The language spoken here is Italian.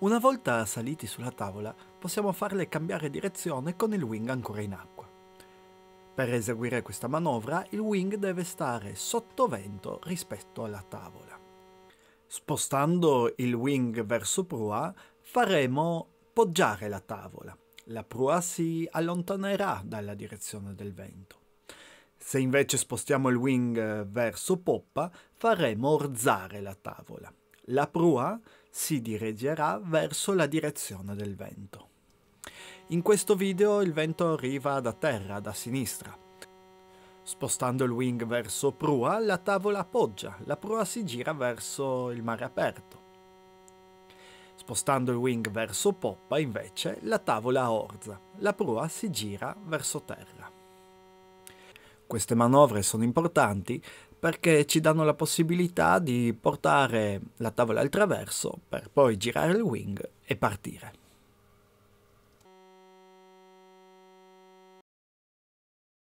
Una volta saliti sulla tavola possiamo farle cambiare direzione con il wing ancora in acqua. Per eseguire questa manovra il wing deve stare sotto vento rispetto alla tavola. Spostando il wing verso prua faremo poggiare la tavola. La prua si allontanerà dalla direzione del vento. Se invece spostiamo il wing verso poppa faremo orzare la tavola la prua si dirigerà verso la direzione del vento. In questo video il vento arriva da terra, da sinistra. Spostando il wing verso prua, la tavola appoggia, la prua si gira verso il mare aperto. Spostando il wing verso poppa, invece, la tavola orza, la prua si gira verso terra. Queste manovre sono importanti perché ci danno la possibilità di portare la tavola al traverso per poi girare il wing e partire.